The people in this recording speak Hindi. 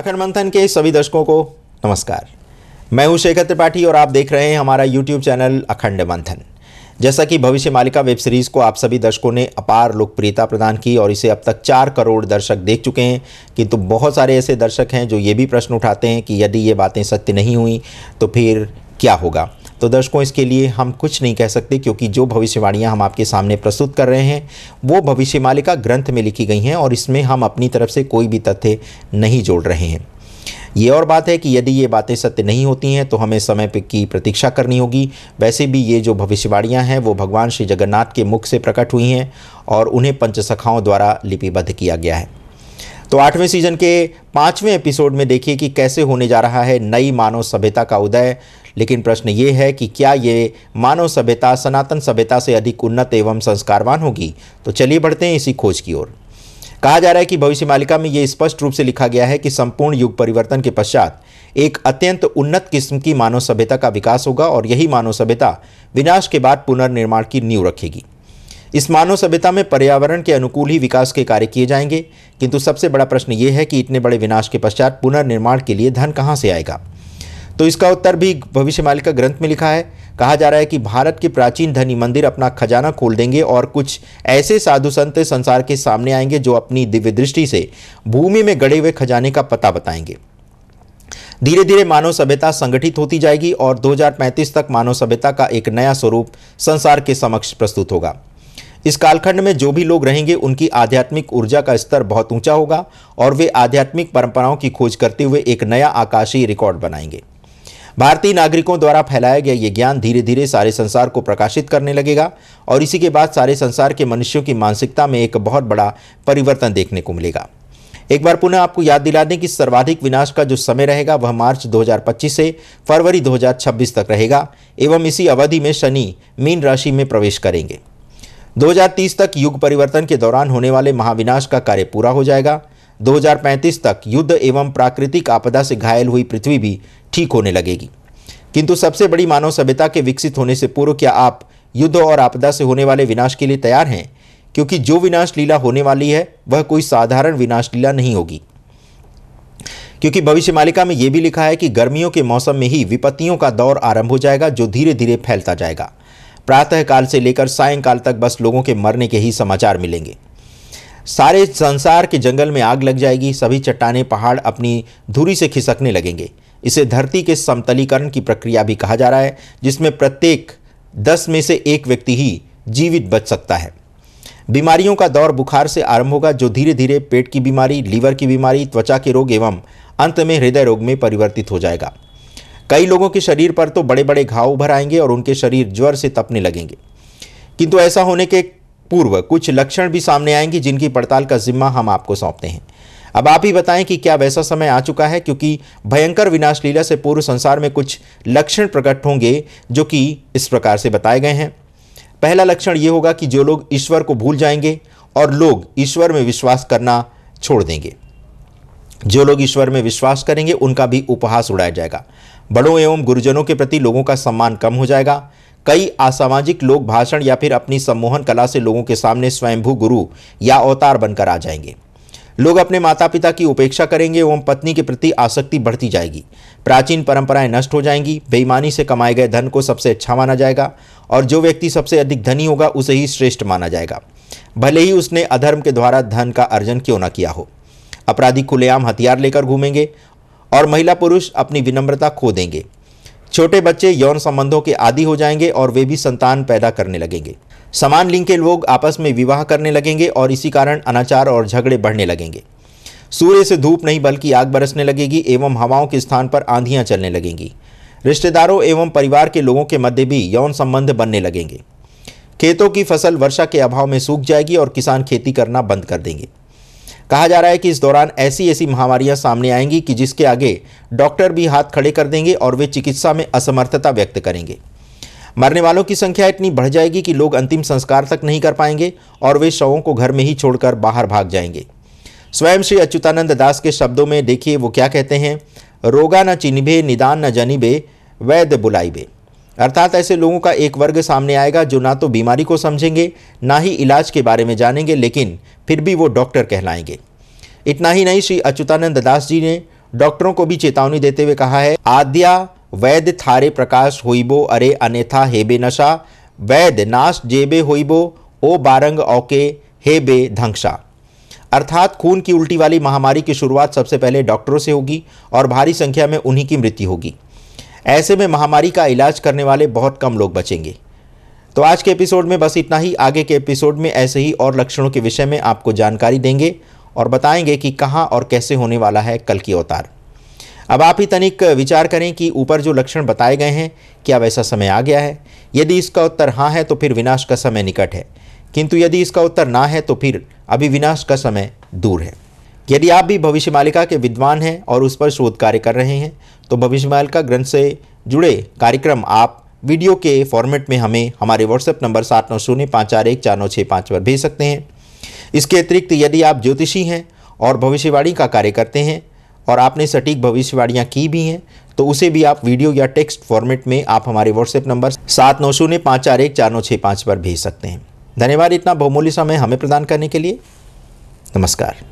अखंड मंथन के सभी दर्शकों को नमस्कार मैं हूं शेखर त्रिपाठी और आप देख रहे हैं हमारा यूट्यूब चैनल अखंड मंथन जैसा कि भविष्य मालिका वेब सीरीज़ को आप सभी दर्शकों ने अपार लोकप्रियता प्रदान की और इसे अब तक चार करोड़ दर्शक देख चुके हैं किंतु तो बहुत सारे ऐसे दर्शक हैं जो ये भी प्रश्न उठाते हैं कि यदि ये बातें सत्य नहीं हुई तो फिर क्या होगा तो दर्शकों इसके लिए हम कुछ नहीं कह सकते क्योंकि जो भविष्यवाणियाँ हम आपके सामने प्रस्तुत कर रहे हैं वो भविष्य मालिका ग्रंथ में लिखी गई हैं और इसमें हम अपनी तरफ से कोई भी तथ्य नहीं जोड़ रहे हैं ये और बात है कि यदि ये बातें सत्य नहीं होती हैं तो हमें समय पर की प्रतीक्षा करनी होगी वैसे भी ये जो भविष्यवाणियाँ हैं वो भगवान श्री जगन्नाथ के मुख से प्रकट हुई हैं और उन्हें पंचसखाओं द्वारा लिपिबद्ध किया गया है तो आठवें सीजन के पाँचवें एपिसोड में देखिए कि कैसे होने जा रहा है नई मानव सभ्यता का उदय लेकिन प्रश्न ये है कि क्या ये मानव सभ्यता सनातन सभ्यता से अधिक उन्नत एवं संस्कारवान होगी तो चलिए बढ़ते हैं इसी खोज की ओर कहा जा रहा है कि भविष्य मालिका में ये स्पष्ट रूप से लिखा गया है कि संपूर्ण युग परिवर्तन के पश्चात एक अत्यंत उन्नत किस्म की मानव सभ्यता का विकास होगा और यही मानव सभ्यता विनाश के बाद पुनर्निर्माण की नींव रखेगी इस मानव सभ्यता में पर्यावरण के अनुकूल ही विकास के कार्य किए जाएंगे किंतु सबसे बड़ा प्रश्न ये है कि इतने बड़े विनाश के पश्चात पुनर्निर्माण के लिए धन कहाँ से आएगा तो इसका उत्तर भी भविष्य मालिका ग्रंथ में लिखा है कहा जा रहा है कि भारत के प्राचीन धनी मंदिर अपना खजाना खोल देंगे और कुछ ऐसे साधु संत संसार के सामने आएंगे जो अपनी दिव्य दृष्टि से भूमि में गड़े हुए खजाने का पता बताएंगे धीरे धीरे मानव सभ्यता संगठित होती जाएगी और 2035 तक मानव सभ्यता का एक नया स्वरूप संसार के समक्ष प्रस्तुत होगा इस कालखंड में जो भी लोग रहेंगे उनकी आध्यात्मिक ऊर्जा का स्तर बहुत ऊंचा होगा और वे आध्यात्मिक परंपराओं की खोज करते हुए एक नया आकाशीय रिकॉर्ड बनाएंगे भारतीय नागरिकों द्वारा फैलाया गया ये ज्ञान धीरे धीरे सारे संसार को प्रकाशित करने लगेगा और इसी के बाद सारे संसार के मनुष्यों की मानसिकता में एक बहुत बड़ा परिवर्तन देखने को मिलेगा एक बार पुनः आपको याद दिला दें कि सर्वाधिक विनाश का जो समय रहेगा वह मार्च 2025 से फरवरी 2026 तक रहेगा एवं इसी अवधि में शनि मीन राशि में प्रवेश करेंगे 2030 तक युग परिवर्तन के दौरान होने वाले महाविनाश का कार्य पूरा हो जाएगा 2035 तक युद्ध एवं प्राकृतिक आपदा से घायल हुई पृथ्वी भी ठीक होने लगेगी किंतु सबसे बड़ी मानव सभ्यता के विकसित होने से पूर्व क्या आप युद्ध और आपदा से होने वाले विनाश के लिए तैयार हैं क्योंकि जो विनाश लीला होने वाली है वह कोई साधारण विनाश लीला नहीं होगी क्योंकि भविष्य मालिका में यह भी लिखा है कि गर्मियों के मौसम में ही विपत्तियों का दौर आरंभ हो जाएगा जो धीरे धीरे फैलता जाएगा प्रातःकाल से लेकर सायंकाल तक बस लोगों के मरने के ही समाचार मिलेंगे सारे संसार के जंगल में आग लग जाएगी सभी चट्टाने पहाड़ अपनी धुरी से खिसकने लगेंगे इसे धरती के समतलीकरण की प्रक्रिया भी कहा जा रहा है जिसमें प्रत्येक दस में से एक व्यक्ति ही जीवित बच सकता है बीमारियों का दौर बुखार से आरंभ होगा जो धीरे धीरे पेट की बीमारी लीवर की बीमारी त्वचा के रोग एवं अंत में हृदय रोग में परिवर्तित हो जाएगा कई लोगों के शरीर पर तो बड़े बड़े घाव उभर आएंगे और उनके शरीर ज्वर से तपने लगेंगे किंतु ऐसा होने के पूर्व कुछ लक्षण भी सामने आएंगे जिनकी पड़ताल का जिम्मा हम आपको सौंपते हैं अब आप ही बताएं कि क्या वैसा समय आ चुका है क्योंकि भयंकर विनाश लीला से पूर्व संसार में कुछ लक्षण प्रकट होंगे जो कि इस प्रकार से बताए गए हैं पहला लक्षण ये होगा कि जो लोग ईश्वर को भूल जाएंगे और लोग ईश्वर में विश्वास करना छोड़ देंगे जो लोग ईश्वर में विश्वास करेंगे उनका भी उपहास उड़ाया जाएगा बड़ों एवं गुरुजनों के प्रति लोगों का सम्मान कम हो जाएगा कई असामाजिक लोग भाषण या फिर अपनी सम्मोहन कला से लोगों के सामने स्वयंभू गुरु या अवतार बनकर आ जाएंगे लोग अपने माता पिता की उपेक्षा करेंगे एवं पत्नी के प्रति आसक्ति बढ़ती जाएगी प्राचीन परंपराएं नष्ट हो जाएंगी बेईमानी से कमाए गए धन को सबसे अच्छा माना जाएगा और जो व्यक्ति सबसे अधिक धनी होगा उसे ही श्रेष्ठ माना जाएगा भले ही उसने अधर्म के द्वारा धन का अर्जन क्यों न किया हो अपराधी खुलेआम हथियार लेकर घूमेंगे और महिला पुरुष अपनी विनम्रता खो देंगे छोटे बच्चे यौन संबंधों के आदि हो जाएंगे और वे भी संतान पैदा करने लगेंगे समान लिंग के लोग आपस में विवाह करने लगेंगे और इसी कारण अनाचार और झगड़े बढ़ने लगेंगे सूर्य से धूप नहीं बल्कि आग बरसने लगेगी एवं हवाओं के स्थान पर आंधियाँ चलने लगेंगी रिश्तेदारों एवं परिवार के लोगों के मध्य भी यौन संबंध बनने लगेंगे खेतों की फसल वर्षा के अभाव में सूख जाएगी और किसान खेती करना बंद कर देंगे कहा जा रहा है कि इस दौरान ऐसी ऐसी महामारियां सामने आएंगी कि जिसके आगे डॉक्टर भी हाथ खड़े कर देंगे और वे चिकित्सा में असमर्थता व्यक्त करेंगे मरने वालों की संख्या इतनी बढ़ जाएगी कि लोग अंतिम संस्कार तक नहीं कर पाएंगे और वे शवों को घर में ही छोड़कर बाहर भाग जाएंगे स्वयं श्री अच्युतानंद दास के शब्दों में देखिए वो क्या कहते हैं रोगा न चिन्हभे निदान न जनिबे वैद्य बुलाइबे अर्थात ऐसे लोगों का एक वर्ग सामने आएगा जो ना तो बीमारी को समझेंगे ना ही इलाज के बारे में जानेंगे लेकिन फिर भी वो डॉक्टर कहलाएंगे इतना ही नहीं श्री अच्युतानंद दास जी ने डॉक्टरों को भी चेतावनी देते हुए कहा है आद्या वैद्य थारे प्रकाश होइबो अरे अनेथा हेबे नशा वैद्य नाश जेबे होइबो ओ बारंग ओके हेबे धंसा अर्थात खून की उल्टी वाली महामारी की शुरुआत सबसे पहले डॉक्टरों से होगी और भारी संख्या में उन्हीं की मृत्यु होगी ऐसे में महामारी का इलाज करने वाले बहुत कम लोग बचेंगे तो आज के एपिसोड में बस इतना ही आगे के एपिसोड में ऐसे ही और लक्षणों के विषय में आपको जानकारी देंगे और बताएंगे कि कहाँ और कैसे होने वाला है कल की अवतार अब आप ही तनिक विचार करें कि ऊपर जो लक्षण बताए गए हैं क्या वैसा समय आ गया है यदि इसका उत्तर हाँ है तो फिर विनाश का समय निकट है किंतु यदि इसका उत्तर ना है तो फिर अभी विनाश का समय दूर है यदि आप भी भविष्य मालिका के विद्वान हैं और उस पर शोध कार्य कर रहे हैं तो भविष्य मालिका ग्रंथ से जुड़े कार्यक्रम आप वीडियो के फॉर्मेट में हमें हमारे व्हाट्सएप नंबर सात नौ शून्य पाँच चार एक चार नौ छः पाँच पर भेज सकते हैं इसके अतिरिक्त यदि आप ज्योतिषी हैं और भविष्यवाणी का कार्य करते हैं और आपने सटीक भविष्यवाणियाँ की भी हैं तो उसे भी आप वीडियो या टेक्स्ट फॉर्मेट में आप हमारे व्हाट्सएप नंबर सात नौ शून्य पाँच चार एक चार नौ छः पाँच पर भेज सकते हैं धन्यवाद इतना बहुमूल्य समय हमें प्रदान करने के लिए नमस्कार